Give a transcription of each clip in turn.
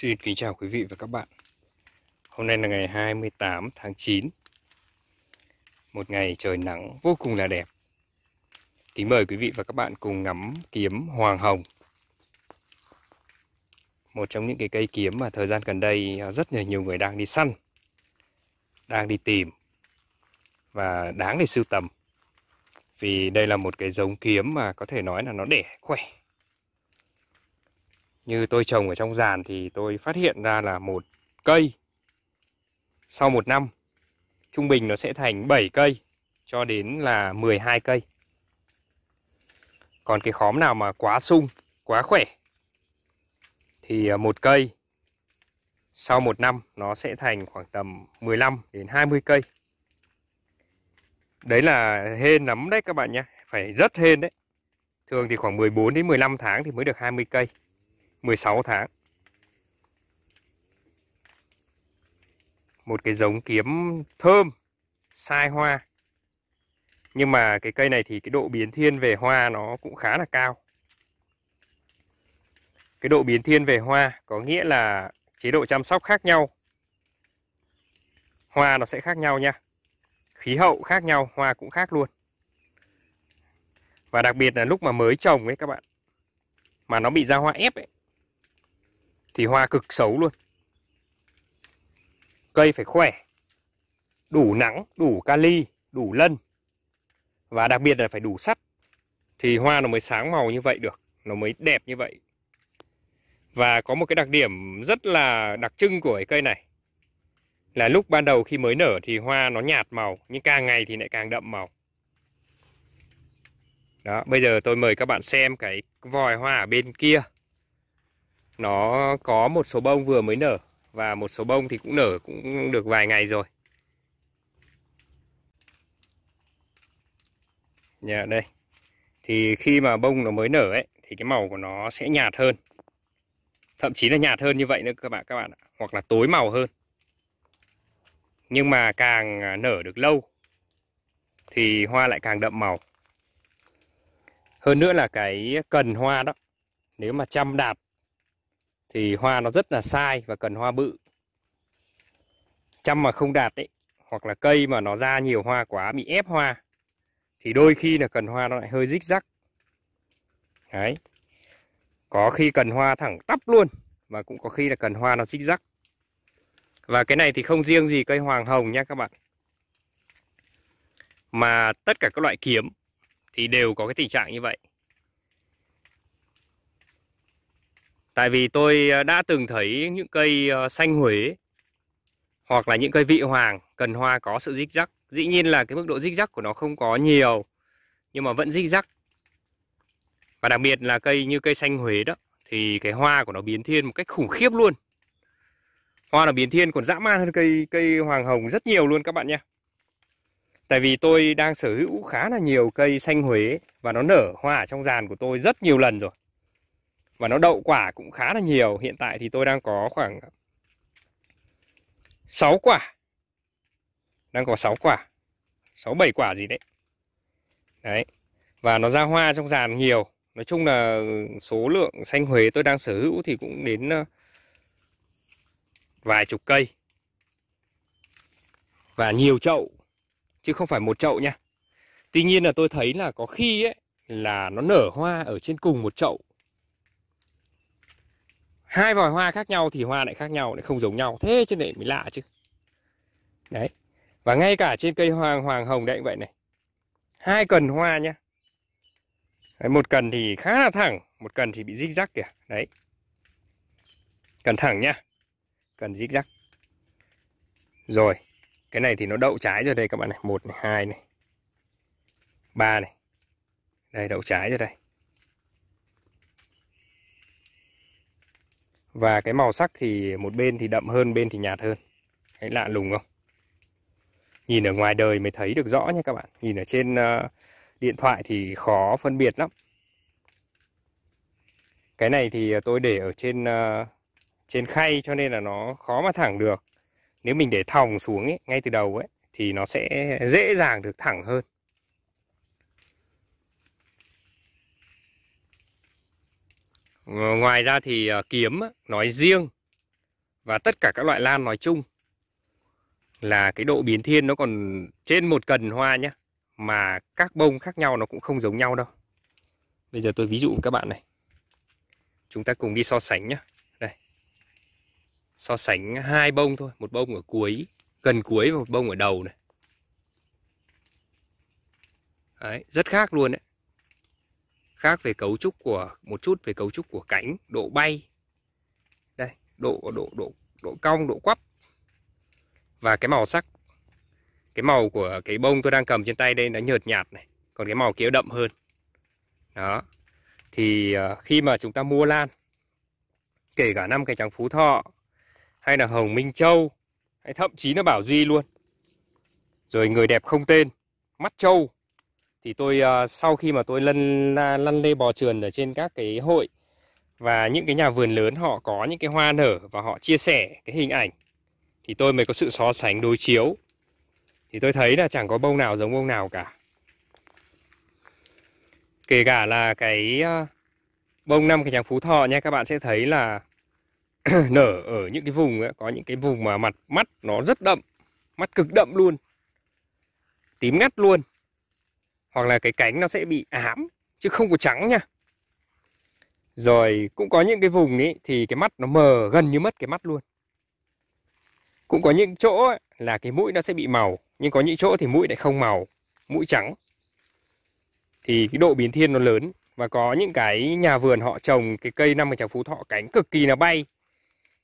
Xin kính chào quý vị và các bạn Hôm nay là ngày 28 tháng 9 Một ngày trời nắng vô cùng là đẹp Kính mời quý vị và các bạn cùng ngắm kiếm hoàng hồng Một trong những cái cây kiếm mà thời gian gần đây à, rất là nhiều người đang đi săn Đang đi tìm Và đáng để sưu tầm Vì đây là một cái giống kiếm mà có thể nói là nó đẻ khỏe như tôi trồng ở trong giàn thì tôi phát hiện ra là một cây sau một năm trung bình nó sẽ thành 7 cây cho đến là 12 cây. Còn cái khóm nào mà quá sung, quá khỏe thì ờ, một cây sau một năm nó sẽ thành khoảng tầm 15 đến 20 cây. Đấy là hên lắm đấy các bạn nhé, phải rất hên đấy. Thường thì khoảng 14 đến 15 tháng thì mới được 20 cây. 16 tháng Một cái giống kiếm thơm Sai hoa Nhưng mà cái cây này thì cái độ biến thiên về hoa nó cũng khá là cao Cái độ biến thiên về hoa có nghĩa là chế độ chăm sóc khác nhau Hoa nó sẽ khác nhau nha Khí hậu khác nhau, hoa cũng khác luôn Và đặc biệt là lúc mà mới trồng ấy các bạn Mà nó bị ra hoa ép ấy thì hoa cực xấu luôn. Cây phải khỏe, đủ nắng, đủ kali, đủ lân và đặc biệt là phải đủ sắt thì hoa nó mới sáng màu như vậy được, nó mới đẹp như vậy. Và có một cái đặc điểm rất là đặc trưng của cái cây này là lúc ban đầu khi mới nở thì hoa nó nhạt màu nhưng càng ngày thì lại càng đậm màu. Đó, bây giờ tôi mời các bạn xem cái vòi hoa ở bên kia. Nó có một số bông vừa mới nở và một số bông thì cũng nở cũng được vài ngày rồi. Nhà yeah, đây. Thì khi mà bông nó mới nở ấy thì cái màu của nó sẽ nhạt hơn. Thậm chí là nhạt hơn như vậy nữa các bạn các bạn ạ, hoặc là tối màu hơn. Nhưng mà càng à, nở được lâu thì hoa lại càng đậm màu. Hơn nữa là cái cần hoa đó, nếu mà chăm đạt thì hoa nó rất là sai và cần hoa bự chăm mà không đạt đấy hoặc là cây mà nó ra nhiều hoa quá bị ép hoa thì đôi khi là cần hoa nó lại hơi rích rắc đấy có khi cần hoa thẳng tắp luôn và cũng có khi là cần hoa nó rích rắc và cái này thì không riêng gì cây hoàng hồng nha các bạn mà tất cả các loại kiếm thì đều có cái tình trạng như vậy Tại vì tôi ờ, đã từng thấy những cây ờ, xanh Huế hoặc là những cây vị hoàng cần hoa có sự rích rắc. Dĩ nhiên là cái mức độ rích rắc của nó không có nhiều nhưng mà vẫn rích rắc. Và đặc biệt là cây như cây xanh Huế đó thì cái hoa của nó biến thiên một cách khủng khiếp luôn. Hoa nó biến thiên còn dã man hơn cây cây hoàng hồng rất nhiều luôn các bạn nhé. Tại vì tôi đang sở hữu khá là nhiều cây xanh Huế và nó nở hoa ở trong giàn của tôi rất nhiều lần rồi và nó đậu quả cũng khá là nhiều hiện tại thì tôi đang có khoảng 6 quả đang có 6 quả 6 7 quả gì đấy đấy và nó ra hoa trong dàn nhiều nói chung là số lượng xanh Huế tôi đang sở hữu thì cũng đến ờ, vài chục cây và nhiều chậu chứ không phải một chậu nha tuy nhiên là tôi thấy là có khi ấy là nó nở hoa ở trên cùng một chậu hai vòi hoa khác nhau thì hoa lại khác nhau lại không giống nhau thế cho nên mới lạ chứ đấy và ngay cả trên cây hoàng hoàng hồng đấy cũng vậy này hai cần hoa nhá đấy, một cần thì khá là thẳng một cần thì bị rích rắc kìa đấy cần thẳng nhá cần rích rắc rồi cái này thì nó đậu trái rồi đây các bạn này một này hai này ba này đây đậu trái rồi đây Và cái màu sắc thì một bên thì đậm hơn, bên thì nhạt hơn. Thấy lạ lùng không? Nhìn ở ngoài đời mới thấy được rõ nha các bạn. Nhìn ở trên ờ, điện thoại thì khó phân biệt lắm. Cái này thì tôi để ở trên ờ, trên khay cho nên là nó khó mà thẳng được. Nếu mình để thòng xuống ấy, ngay từ đầu ấy thì nó sẽ dễ dàng được thẳng hơn. Ngoài ra thì ờ, kiếm nói riêng và tất cả các loại lan nói chung là cái độ biến thiên nó còn trên một cần hoa nhá. Mà các bông khác nhau nó cũng không giống nhau đâu. Bây giờ tôi ví dụ các bạn này. Chúng ta cùng đi so sánh nhá. Đây. So sánh hai bông thôi. Một bông ở cuối, gần cuối và một bông ở đầu này. Đấy, rất khác luôn đấy khác về cấu trúc của một chút về cấu trúc của cánh độ bay đây độ độ độ độ cong độ quắp và cái màu sắc cái màu của cái bông tôi đang cầm trên tay đây nó nhợt nhạt này còn cái màu kia đậm hơn đó thì ờ, khi mà chúng ta mua lan kể cả năm cái trắng phú thọ hay là hồng minh châu hay thậm chí nó bảo duy luôn rồi người đẹp không tên mắt châu thì tôi ờ, sau khi mà tôi lăn lăn lê bò trườn ở trên các cái hội và những cái nhà vườn lớn họ có những cái hoa nở và họ chia sẻ cái hình ảnh thì tôi mới có sự so sánh đối chiếu thì tôi thấy là chẳng có bông nào giống bông nào cả kể cả là cái ờ, bông năm cái tràng phú thọ nha các bạn sẽ thấy là nở ở những cái vùng ấy, có những cái vùng mà mặt mắt nó rất đậm mắt cực đậm luôn tím ngắt luôn hoặc là cái cánh nó sẽ bị ám chứ không có trắng nha rồi cũng có những cái vùng ấy thì cái mắt nó mờ gần như mất cái mắt luôn cũng có những chỗ ấy, là cái mũi nó sẽ bị màu nhưng có những chỗ thì mũi lại không màu mũi trắng thì cái độ biến thiên nó lớn và có những cái nhà vườn họ trồng cái cây năm tràng phú thọ cánh cực kỳ là bay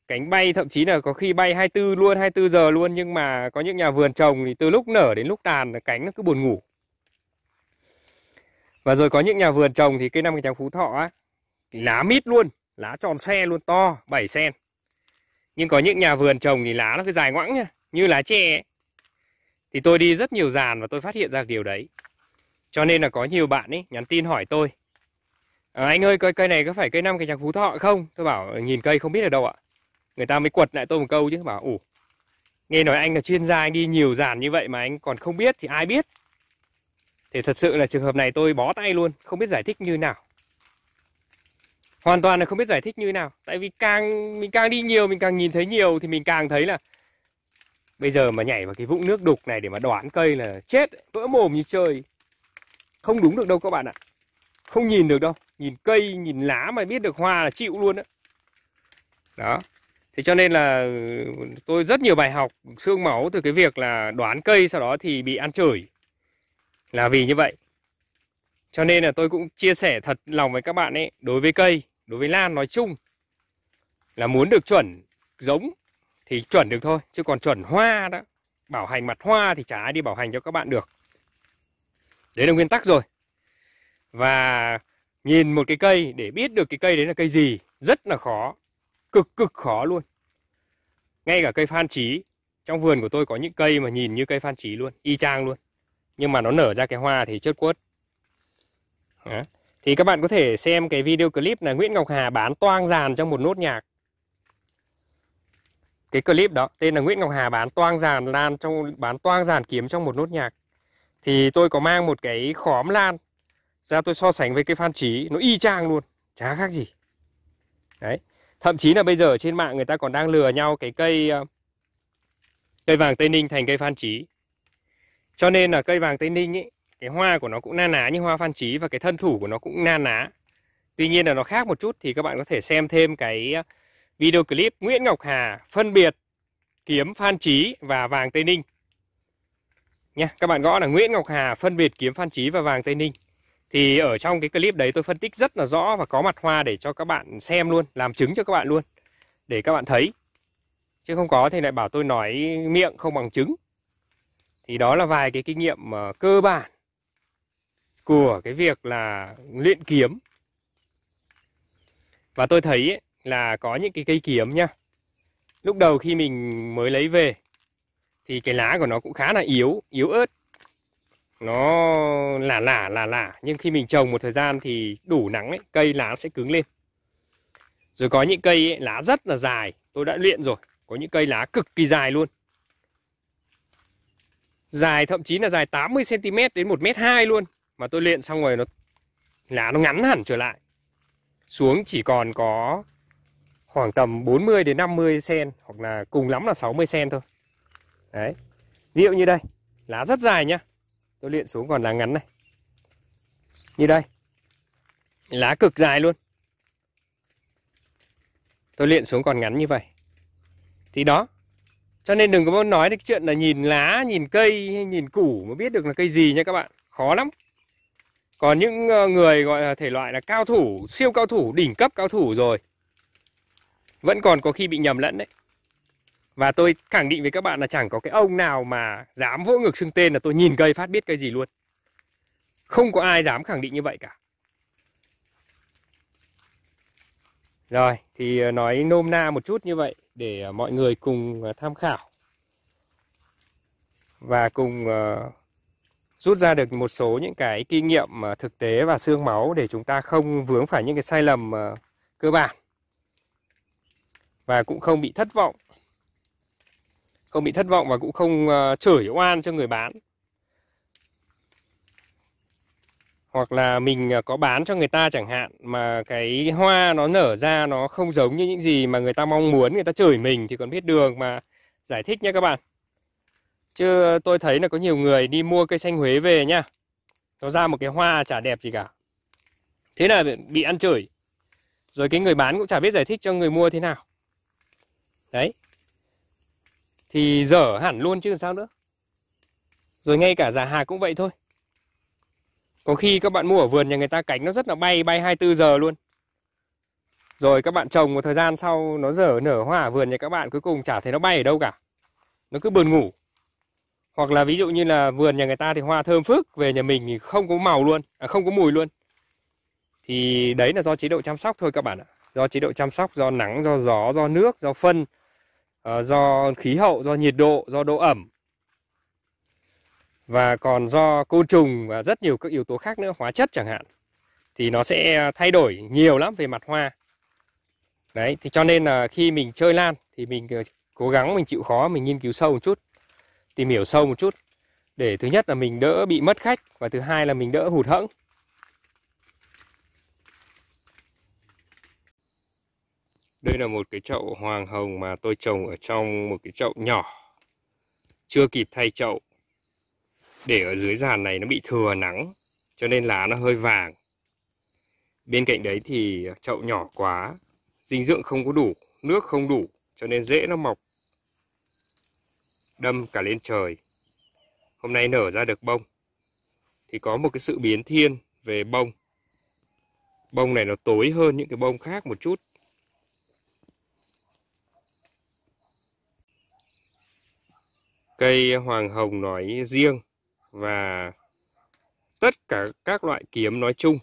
cánh bay thậm chí là có khi bay 24 luôn 24 giờ luôn nhưng mà có những nhà vườn trồng thì từ lúc nở đến lúc tàn cánh nó cứ buồn ngủ và rồi có những nhà vườn trồng thì cây năm cành trắng phú thọ á lá mít luôn lá tròn xe luôn to 7 sen nhưng có những nhà vườn trồng thì lá nó cứ dài ngoãng nha như lá tre ấy. thì tôi đi rất nhiều dàn và tôi phát hiện ra điều đấy cho nên là có nhiều bạn ấy nhắn tin hỏi tôi à, anh ơi cây này có phải cây năm cành trắng phú thọ không tôi bảo ờ, nhìn cây không biết ở đâu ạ người ta mới quật lại tôi một câu chứ bảo ủ nghe nói anh là chuyên gia anh đi nhiều dàn như vậy mà anh còn không biết thì ai biết thì thật sự là trường hợp này tôi bó tay luôn, không biết giải thích như nào. Hoàn toàn là không biết giải thích như nào. Tại vì càng mình càng đi nhiều, mình càng nhìn thấy nhiều thì mình càng thấy là bây giờ mà nhảy vào cái vũng nước đục này để mà đoán cây là chết, vỡ mồm như chơi. Không đúng được đâu các bạn ạ. Không nhìn được đâu. Nhìn cây, nhìn lá mà biết được hoa là chịu luôn đó. Đó. Thế cho nên là tôi rất nhiều bài học xương máu từ cái việc là đoán cây sau đó thì bị ăn chửi là vì như vậy. Cho nên là tôi cũng chia sẻ thật lòng với các bạn ấy, đối với cây, đối với lan nói chung là muốn được chuẩn giống thì chuẩn được thôi, chứ còn chuẩn hoa đó, bảo hành mặt hoa thì chả ai đi bảo hành cho các bạn được. Đấy là nguyên tắc rồi. Và nhìn một cái cây để biết được cái cây đấy là cây gì rất là khó, cực cực khó luôn. Ngay cả cây phan trí trong vườn của tôi có những cây mà nhìn như cây phan trí luôn, y chang luôn nhưng mà nó nở ra cái hoa thì chớt quất Đó. thì các bạn có thể xem cái video clip là Nguyễn Ngọc Hà bán toang dàn trong một nốt nhạc cái clip đó tên là Nguyễn Ngọc Hà bán toang dàn lan trong bán toang dàn kiếm trong một nốt nhạc thì tôi có mang một cái khóm lan ra tôi so sánh với cái phan trí nó y chang luôn chả khác gì đấy thậm chí là bây giờ trên mạng người ta còn đang lừa nhau cái cây ờ, cây vàng Tây Ninh thành cây phan trí cho nên là cây vàng tây ninh ấy cái hoa của nó cũng na ná như hoa phan trí và cái thân thủ của nó cũng na ná tuy nhiên là nó khác một chút thì các bạn có thể xem thêm cái ờ, video clip Nguyễn Ngọc Hà phân biệt kiếm phan trí và vàng tây ninh nha các bạn gõ là Nguyễn Ngọc Hà phân biệt kiếm phan trí và vàng tây ninh thì ở trong cái clip đấy tôi phân tích rất là rõ và có mặt hoa để cho các bạn xem luôn làm chứng cho các bạn luôn để các bạn thấy chứ không có thì lại bảo tôi nói miệng không bằng chứng thì đó là vài cái kinh nghiệm ờ, cơ bản của vâng. cái việc là luyện kiếm và tôi thấy ấy, là có những cái cây kiếm nhá lúc đầu khi mình mới lấy về thì cái lá của nó cũng khá là yếu yếu ớt nó lả lả lả lả nhưng khi mình trồng một thời gian thì đủ nắng ấy, cây lá sẽ cứng lên rồi có những cây ấy, lá rất là dài tôi đã luyện rồi có những cây lá cực kỳ dài luôn Dài thậm chí là dài 80cm đến 1m2 luôn Mà tôi luyện xong rồi nó lá nó ngắn hẳn trở lại Xuống chỉ còn có khoảng tầm 40 đến 50 cm hoặc là cùng lắm là 60 cm thôi. Đấy. Ví dụ như đây, lá rất dài nhá. Tôi luyện xuống còn lá ngắn này. Như đây. Lá cực dài luôn. Tôi luyện xuống còn ngắn như vậy. Thì đó, cho nên đừng có nói cái chuyện là nhìn lá, nhìn cây hay nhìn củ mà biết được là cây gì nha các bạn. Khó lắm. Còn những ờ, người gọi là thể loại là cao thủ, siêu cao thủ, đỉnh cấp cao thủ rồi. Vẫn còn có khi bị nhầm lẫn đấy. Và tôi khẳng định với các bạn là chẳng có cái ông nào mà dám vỗ ngực xưng tên là tôi nhìn cây phát biết cây gì luôn. Không có ai dám khẳng định như vậy cả. Rồi, thì ờ, nói nôm na một chút như vậy để à, mọi người cùng à, tham khảo và cùng à, rút ra được một số những cái kinh nghiệm thực tế và xương máu để chúng ta không vướng phải những cái sai lầm cơ bản và cũng không bị thất vọng không bị thất vọng và cũng không chửi oan cho người bán hoặc là mình ờ, có bán cho người ta chẳng hạn mà cái hoa nó nở ra nó không giống như những gì mà người ta mong muốn người ta chửi mình thì còn biết đường mà giải thích nha các bạn chứ tôi thấy là có nhiều người đi mua cây xanh Huế về nha nó ra một cái hoa chả đẹp gì cả thế là bị ăn chửi rồi cái người bán cũng chả biết giải thích cho người mua thế nào đấy thì dở hẳn luôn chứ làm sao nữa rồi ngay cả giả hạc cũng vậy thôi có khi các bạn mua ở vườn nhà người ta cánh nó rất là bay, bay 24 giờ luôn. Rồi các bạn trồng một thời gian sau nó dở nở hoa ở vườn nhà các bạn cuối cùng chả thấy nó bay ở đâu cả. Nó cứ buồn ngủ. Hoặc là ví dụ như là vườn nhà người ta thì hoa thơm phức, về nhà mình thì không có màu luôn, à, không có mùi luôn. Thì đấy là do chế độ chăm sóc thôi các bạn ạ. Do chế độ chăm sóc, do nắng, do gió, do nước, do phân, ờ, do khí hậu, do nhiệt độ, do độ ẩm, và còn do côn trùng và rất nhiều các yếu tố khác nữa hóa chất chẳng hạn thì nó sẽ thay đổi nhiều lắm về mặt hoa đấy thì cho nên là khi mình chơi lan thì mình ờ, cố gắng mình chịu khó mình nghiên cứu sâu một chút tìm hiểu sâu một chút để thứ nhất là mình đỡ bị mất khách và thứ hai là mình đỡ hụt hẫng Đây là một cái chậu hoàng hồng mà tôi trồng ở trong một cái chậu nhỏ. Chưa kịp thay chậu để ở dưới giàn này nó bị thừa nắng cho nên lá nó hơi vàng. Bên cạnh đấy thì chậu nhỏ quá, dinh dưỡng không có đủ, nước không đủ cho nên dễ nó mọc đâm cả lên trời. Hôm nay nở ra được bông thì có một cái sự biến thiên về bông. Bông này nó tối hơn những cái bông khác một chút. Cây hoàng hồng nói riêng và tất cả các loại kiếm nói chung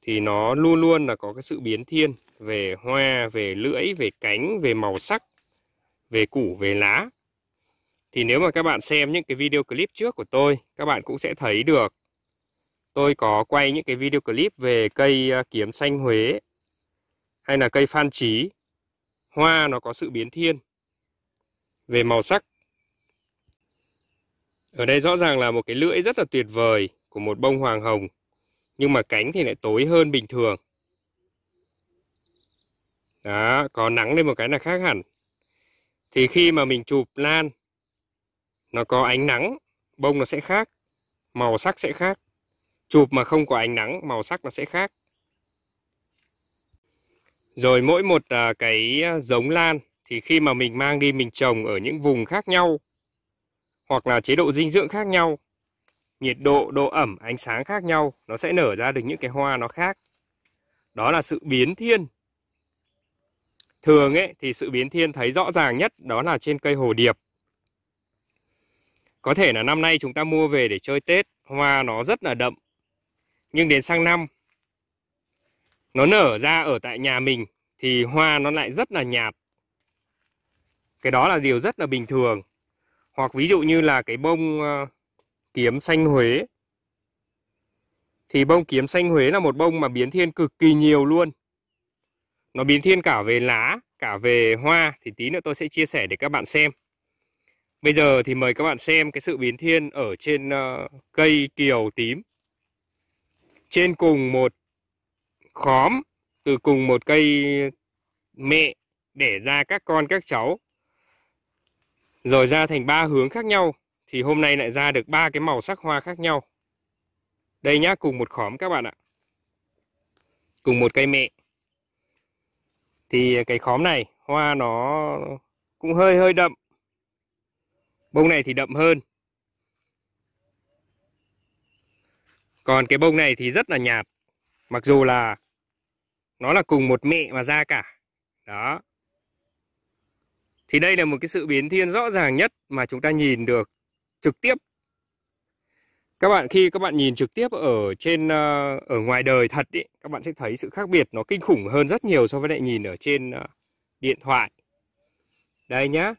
thì nó luôn luôn là có cái sự biến thiên về hoa, về lưỡi, về cánh, về màu sắc, về củ, về lá. Thì nếu mà các bạn xem những cái video clip trước của tôi, các bạn cũng sẽ thấy được tôi có quay những cái video clip về cây à, kiếm xanh Huế hay là cây phan trí. Hoa nó có sự biến thiên về màu sắc ở đây rõ ràng là một cái lưỡi rất là tuyệt vời của một bông hoàng hồng, nhưng mà cánh thì lại tối hơn bình thường. Đó, có nắng lên một cái là khác hẳn. Thì khi mà mình chụp lan, nó có ánh nắng, bông nó sẽ khác, màu sắc sẽ khác. Chụp mà không có ánh nắng, màu sắc nó sẽ khác. Rồi mỗi một à, cái à, giống lan thì khi mà mình mang đi mình trồng ở những vùng khác nhau hoặc là chế độ dinh dưỡng khác nhau, nhiệt độ, độ ẩm, ánh sáng khác nhau, nó sẽ nở ra được những cái hoa nó khác. Đó là sự biến thiên. Thường ấy thì sự biến thiên thấy rõ ràng nhất đó là trên cây hồ điệp. Có thể là năm nay chúng ta mua về để chơi Tết, hoa nó rất là đậm. Nhưng đến sang năm, nó nở ra ở tại nhà mình thì hoa nó lại rất là nhạt. Cái đó là điều rất là bình thường hoặc ví dụ như là cái bông ờ, kiếm xanh Huế thì bông kiếm xanh Huế là một bông mà biến thiên cực kỳ nhiều luôn nó biến thiên cả về lá cả về hoa thì tí nữa tôi sẽ chia sẻ để các bạn xem bây giờ thì mời các bạn xem cái sự biến thiên ở trên ờ, cây kiều tím trên cùng một khóm từ cùng một cây mẹ để ra các con các cháu rồi ra thành ba hướng khác nhau thì hôm nay lại ra được ba cái màu sắc hoa khác nhau đây nhá cùng một khóm các bạn ạ cùng một cây mẹ thì cái khóm này hoa nó cũng hơi hơi đậm bông này thì đậm hơn còn cái bông này thì rất là nhạt mặc dù là nó là cùng một mẹ mà ra cả đó thì đây là một cái sự biến thiên rõ ràng nhất mà chúng ta nhìn được trực tiếp. Các bạn khi các bạn nhìn trực tiếp ở trên ờ, ở ngoài đời thật ý, các bạn sẽ thấy sự khác biệt nó kinh khủng hơn rất nhiều so với lại nhìn ở trên ờ, điện thoại. Đây nhá,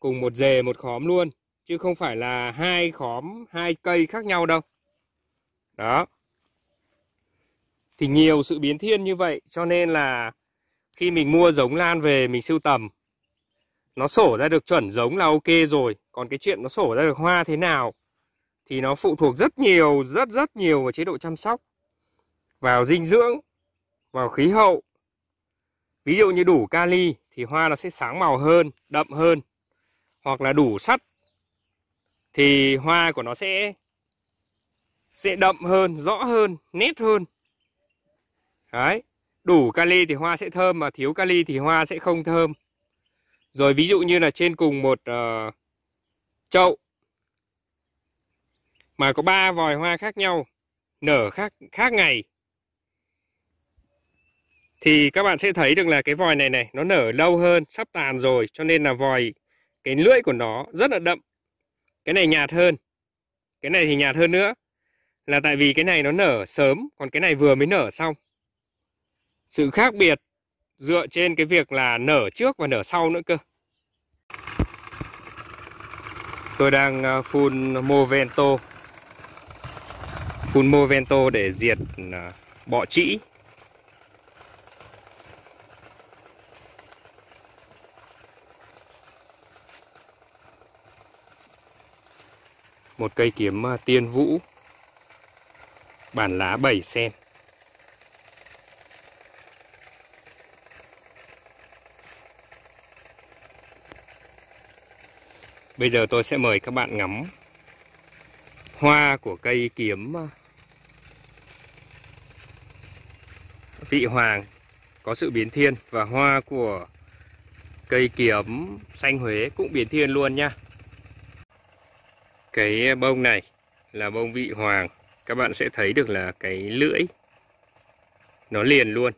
cùng một dề một khóm luôn, chứ không phải là hai khóm, hai cây khác nhau đâu. Đó. Thì nhiều sự biến thiên như vậy cho nên là khi mình mua giống lan về mình sưu tầm nó sổ ra được chuẩn giống là ok rồi còn cái chuyện nó sổ ra được hoa thế nào thì nó phụ thuộc rất nhiều rất rất nhiều vào chế độ chăm sóc vào dinh dưỡng vào khí hậu ví dụ như đủ kali thì hoa nó sẽ sáng màu hơn đậm hơn hoặc là đủ sắt thì hoa của nó sẽ sẽ đậm hơn rõ hơn nét hơn đấy đủ kali thì hoa sẽ thơm mà thiếu kali thì hoa sẽ không thơm rồi ví dụ như là trên cùng một uh, chậu mà có ba vòi hoa khác nhau, nở khác khác ngày thì các bạn sẽ thấy được là cái vòi này này nó nở lâu hơn, sắp tàn rồi cho nên là vòi cái lưỡi của nó rất là đậm. Cái này nhạt hơn. Cái này thì nhạt hơn nữa. Là tại vì cái này nó nở sớm, còn cái này vừa mới nở xong. Sự khác biệt dựa trên cái việc là nở trước và nở sau nữa cơ. Tôi đang ờ, phun Movento. Phun Movento để diệt ờ, bọ trĩ. Một cây kiếm ờ, tiên vũ bản lá 7 sen. Bây giờ tôi sẽ mời các bạn ngắm hoa của cây kiếm ờ, vị hoàng có sự biến thiên và hoa của cây kiếm xanh Huế cũng biến thiên luôn nha. Cái bông này là bông vị hoàng. Các bạn sẽ thấy được là cái lưỡi nó liền luôn.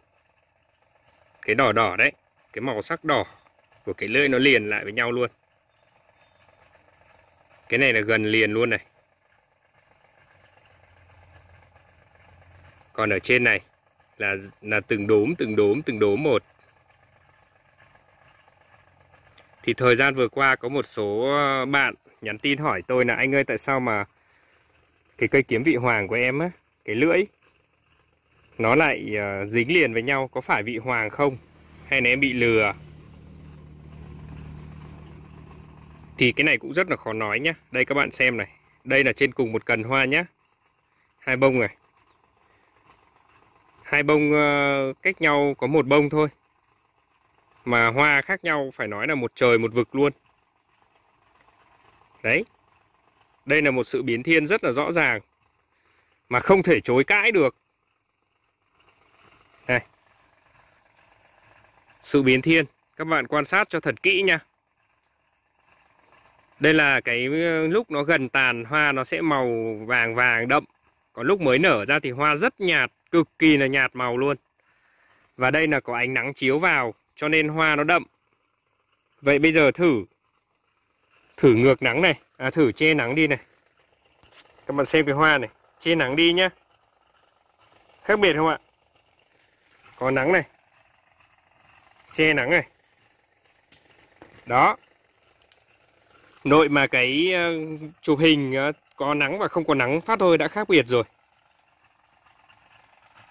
Cái đỏ đỏ đấy, cái màu sắc đỏ của cái lưỡi nó liền lại với nhau luôn. Cái này là gần liền luôn này. Còn ở trên này là là từng đốm, từng đốm, từng đốm một. Thì thời gian vừa qua có một số ờ, bạn nhắn tin hỏi tôi là anh ơi tại sao mà cái cây kiếm vị hoàng của em á, cái lưỡi nó lại ờ, dính liền với nhau có phải vị hoàng không hay là em bị lừa thì cái này cũng rất là khó nói nhá đây các bạn xem này đây là trên cùng một cần hoa nhá hai bông này hai bông ờ, cách nhau có một bông thôi mà hoa khác nhau phải nói là một trời một vực luôn đấy đây là một sự biến thiên rất là rõ ràng mà không thể chối cãi được này sự biến thiên các bạn quan sát cho thật kỹ nha đây là cái ờ, lúc nó gần tàn hoa nó sẽ màu vàng vàng đậm. Còn lúc mới nở ra thì hoa rất nhạt, cực kỳ là nhạt màu luôn. Và đây là có ánh nắng chiếu vào cho nên hoa nó đậm. Vậy bây giờ thử thử ngược nắng này, à thử che nắng đi này. Các bạn xem cái hoa này, che nắng đi nhá. Khác biệt không ạ? Có nắng này. Che nắng này. Đó, nội mà cái ờ, chụp hình ờ, có nắng và không có nắng phát thôi đã khác biệt rồi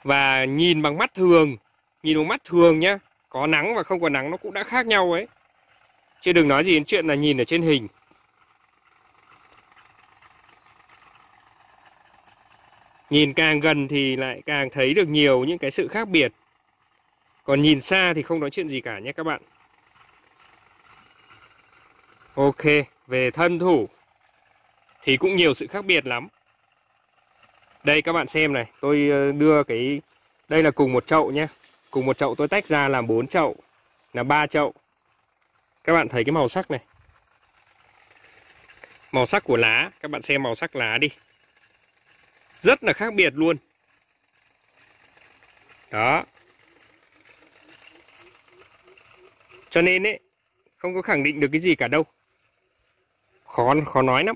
và nhìn bằng mắt thường nhìn bằng mắt thường nhá có nắng và không có nắng nó cũng đã khác nhau ấy chứ đừng nói gì đến chuyện là nhìn ở trên hình nhìn càng gần thì lại càng thấy được nhiều những cái sự khác biệt còn nhìn xa thì không nói chuyện gì cả nhé các bạn Ok, về thân thủ thì cũng nhiều sự khác biệt lắm. Đây các bạn xem này, tôi ờ, đưa cái đây là cùng một chậu nhé. Cùng một chậu tôi tách ra làm 4 chậu, là 3 chậu. Các bạn thấy cái màu sắc này. Màu sắc của lá, các bạn xem màu sắc lá đi. Rất là khác biệt luôn. Đó. Cho nên ấy, không có khẳng định được cái gì cả đâu khó khó nói lắm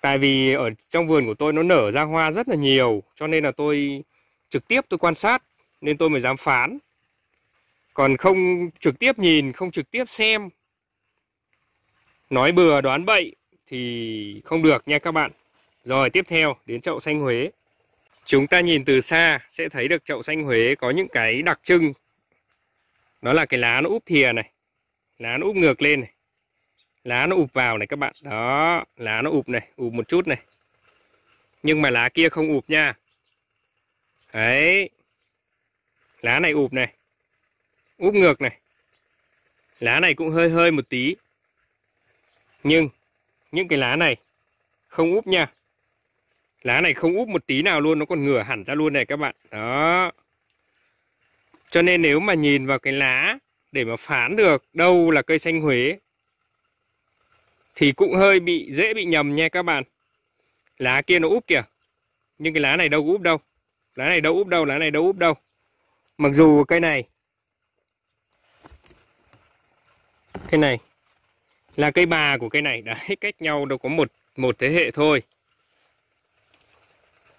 tại vì ở trong vườn của tôi nó nở ra hoa rất là nhiều cho nên là tôi trực tiếp tôi quan sát nên tôi mới dám phán còn không trực tiếp nhìn không trực tiếp xem nói bừa đoán bậy thì không được nha các bạn rồi tiếp theo đến chậu xanh Huế chúng ta nhìn từ xa sẽ thấy được chậu xanh Huế có những cái đặc trưng đó là cái lá nó úp thìa này lá nó úp ngược lên này lá nó ụp vào này các bạn đó lá nó ụp này ụp một chút này nhưng mà lá kia không ụp nha đấy lá này ụp này úp ngược này lá này cũng hơi hơi một tí nhưng những cái lá này không úp nha lá này không úp một tí nào luôn nó còn ngửa hẳn ra luôn này các bạn đó cho nên nếu mà nhìn vào cái lá để mà phán được đâu là cây xanh Huế thì cũng hơi bị dễ bị nhầm nha các bạn lá kia nó úp kìa nhưng cái lá này đâu úp đâu lá này đâu úp đâu lá này đâu úp đâu mặc dù cây này cây này là cây bà của cây này đấy cách nhau đâu có một một thế hệ thôi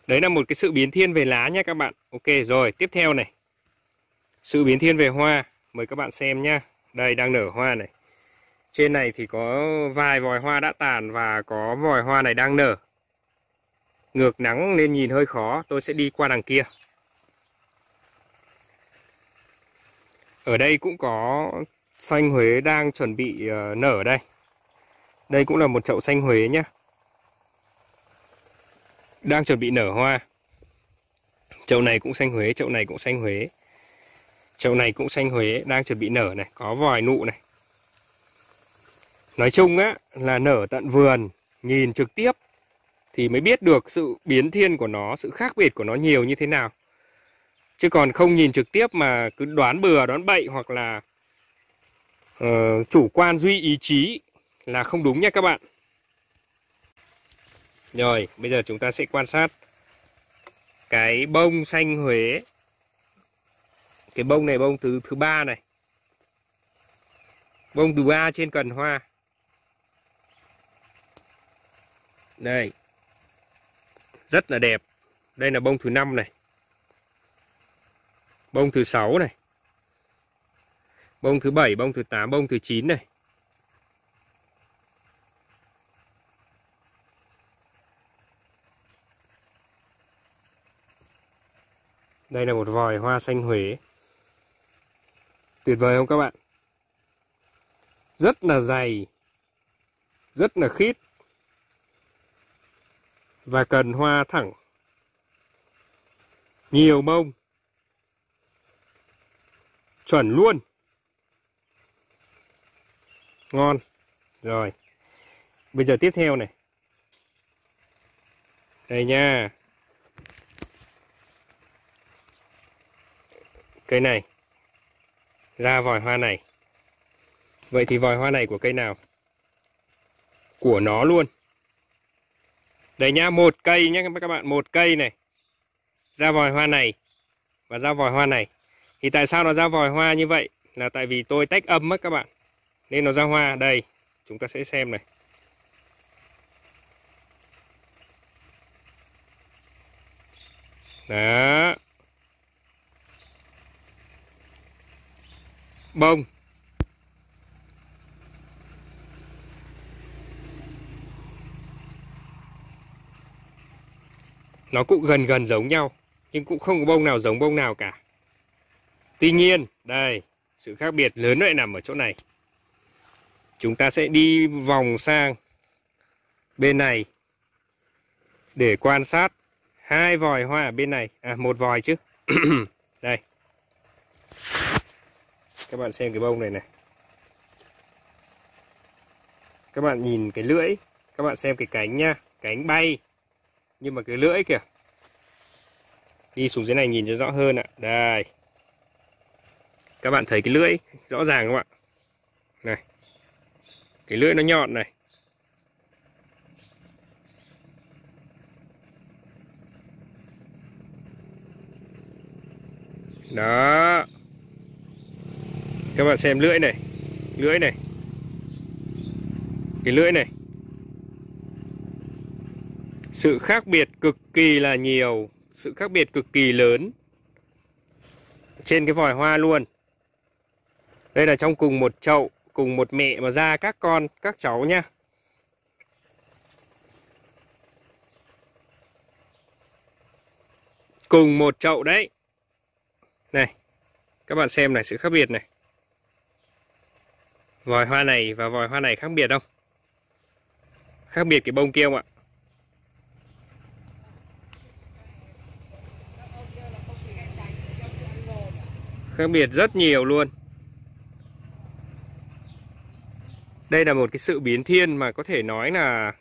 đấy là một cái sự biến thiên về lá nha các bạn ok rồi tiếp theo này sự biến thiên về hoa mời các bạn xem nhá đây đang nở hoa này trên này thì có vài vòi hoa đã tàn và có vòi hoa này đang nở. Ngược nắng nên nhìn hơi khó, tôi sẽ đi qua đằng kia. Ở đây cũng có xanh Huế đang chuẩn bị ờ, nở đây. Đây cũng là một chậu xanh Huế nhé. Đang chuẩn bị nở hoa. Chậu này cũng xanh Huế, chậu này cũng xanh Huế. Chậu này cũng xanh Huế, đang chuẩn bị nở này, có vòi nụ này. Nói chung á là nở tận vườn, nhìn trực tiếp thì mới biết được sự biến thiên của nó, sự khác biệt của nó nhiều như thế nào. Chứ còn không nhìn trực tiếp mà cứ đoán bừa, đoán bậy hoặc là uh, chủ quan duy ý chí là không đúng nha các bạn. Rồi, bây giờ chúng ta sẽ quan sát cái bông xanh Huế. Cái bông này bông thứ thứ ba này. Bông thứ ba trên cần hoa. đây rất là đẹp đây là bông thứ năm này bông thứ sáu này bông thứ bảy bông thứ tám bông thứ chín này Đây là một vòi hoa xanh Huế. Tuyệt vời không các bạn? Rất là dày. Rất là khít và cần hoa thẳng. Nhiều mông. Chuẩn luôn. Ngon. Rồi. Bây giờ tiếp theo này. Đây nha. Cây này. Ra vòi hoa này. Vậy thì vòi hoa này của cây nào? Của nó luôn. Đây nhá, một cây nhé các bạn, một cây này. Ra vòi hoa này và ra vòi hoa này. Thì tại sao nó ra vòi hoa như vậy? Là tại vì tôi tách âm mất các bạn. Nên nó ra hoa. Đây, chúng ta sẽ xem này. Đó. Bông Nó cũng gần gần giống nhau Nhưng cũng không có bông nào giống bông nào cả Tuy nhiên Đây Sự khác biệt lớn lại nằm ở chỗ này Chúng ta sẽ đi vòng sang Bên này Để quan sát hai vòi hoa ở bên này À một vòi chứ Đây Các bạn xem cái bông này này Các bạn nhìn cái lưỡi Các bạn xem cái cánh nha Cánh bay nhưng mà cái lưỡi kìa đi xuống dưới này nhìn cho rõ hơn ạ đây các bạn thấy cái lưỡi rõ ràng không ạ này cái lưỡi nó nhọn này đó các bạn xem lưỡi này lưỡi này cái lưỡi này sự khác biệt cực kỳ là nhiều sự khác biệt cực kỳ lớn trên cái vòi hoa luôn đây là trong cùng một chậu cùng một mẹ mà ra các con các cháu nha cùng một chậu đấy này các bạn xem này sự khác biệt này vòi hoa này và vòi hoa này khác biệt không khác biệt cái bông kia không ạ khác biệt rất nhiều luôn đây là một cái sự biến thiên mà có thể nói là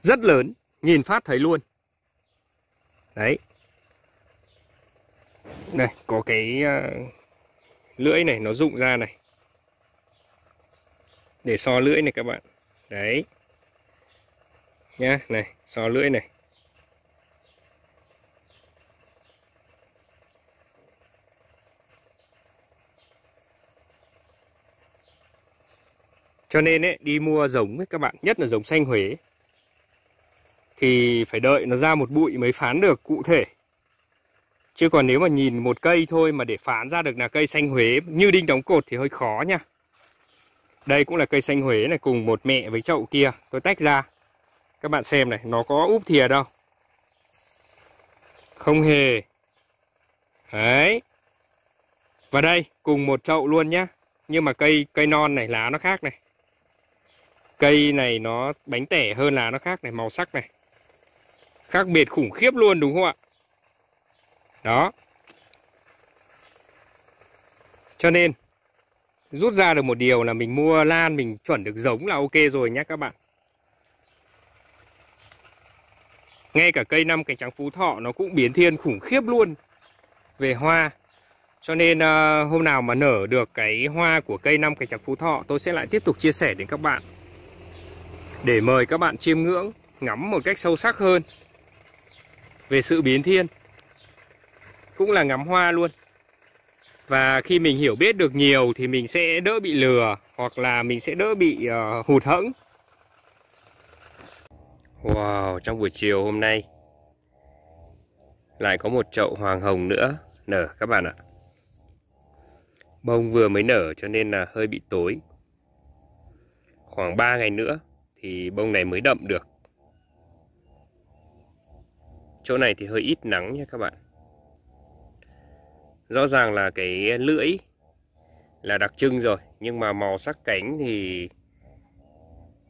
rất lớn nhìn phát thấy luôn đấy đây có cái ờ, lưỡi này nó rụng ra này để so lưỡi này các bạn đấy nhá này so lưỡi này Cho nên ấy, đi mua giống ấy, các bạn, nhất là giống xanh Huế thì phải đợi nó ra một bụi mới phán được cụ thể. Chứ còn nếu mà nhìn một cây thôi mà để phán ra được là cây xanh Huế như đinh đóng cột thì hơi khó nha. Đây cũng là cây xanh Huế này cùng một mẹ với chậu kia, tôi tách ra. Các bạn xem này, nó có úp thìa đâu. Không hề. Đấy. Và đây, cùng một chậu luôn nhá. Nhưng mà cây cây non này lá nó khác này. Cây này nó bánh tẻ hơn là nó khác này, màu sắc này. Khác biệt khủng khiếp luôn đúng không ạ? Đó. Cho nên rút ra được một điều là mình mua lan mình chuẩn được giống là ok rồi nhé các bạn. Ngay cả cây năm cánh trắng Phú Thọ nó cũng biến thiên khủng khiếp luôn về hoa. Cho nên ờ, hôm nào mà nở được cái hoa của cây năm cánh trắng Phú Thọ tôi sẽ lại tiếp tục chia sẻ đến các bạn để mời các bạn chiêm ngưỡng ngắm một cách sâu sắc hơn về sự biến thiên cũng là ngắm hoa luôn và khi mình hiểu biết được nhiều thì mình sẽ đỡ bị lừa hoặc là mình sẽ đỡ bị uh, hụt hẫng Wow, trong buổi chiều hôm nay lại có một chậu hoàng hồng nữa nở các bạn ạ. Bông vừa mới nở cho nên là hơi bị tối. Khoảng 3 ngày nữa thì bông này mới đậm được chỗ này thì hơi ít nắng nha các bạn rõ ràng là cái lưỡi là đặc trưng rồi nhưng mà màu sắc cánh thì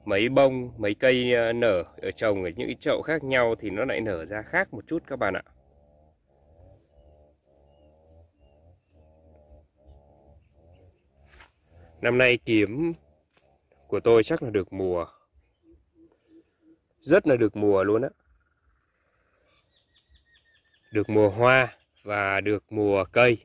mấy bông mấy cây ờ, nở ở trồng ở những chậu khác nhau thì nó lại nở ra khác một chút các bạn ạ năm nay kiếm của tôi chắc là được mùa rất là được mùa luôn á được mùa hoa và được mùa cây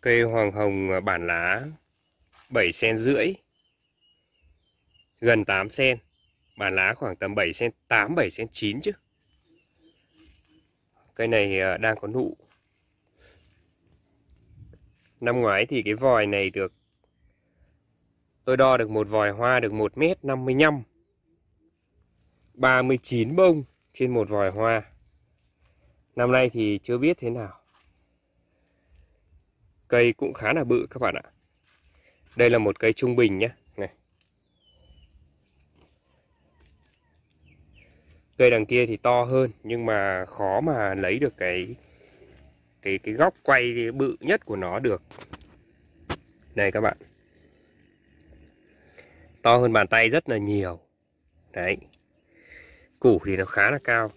cây hoàng hồng bản lá 7 sen rưỡi gần 8 sen bản lá khoảng tầm 7 sen 8 7 sen 9 chứ cây này à, đang có nụ Năm ngoái thì cái vòi này được Tôi đo được một vòi hoa được 1 mét 55 39 bông trên một vòi hoa Năm nay thì chưa biết thế nào Cây cũng khá là bự các bạn ạ Đây là một cây trung bình nhé này. Cây đằng kia thì to hơn Nhưng mà khó mà lấy được cái cái cái góc quay bự nhất của nó được đây các bạn to hơn bàn tay rất là nhiều đấy củ thì nó khá là cao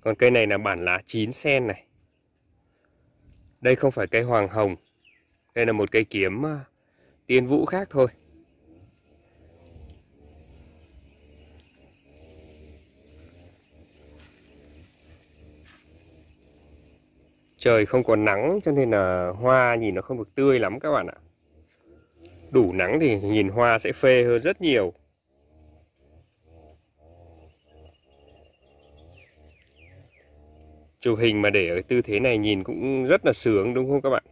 còn cây này là bản lá 9 sen này đây không phải cây hoàng hồng đây là một cây kiếm à, tiên vũ khác thôi trời không còn nắng cho nên là hoa nhìn nó không được tươi lắm các bạn ạ đủ nắng thì nhìn hoa sẽ phê hơn rất nhiều chụp hình mà để ở tư thế này nhìn cũng rất là sướng đúng không các bạn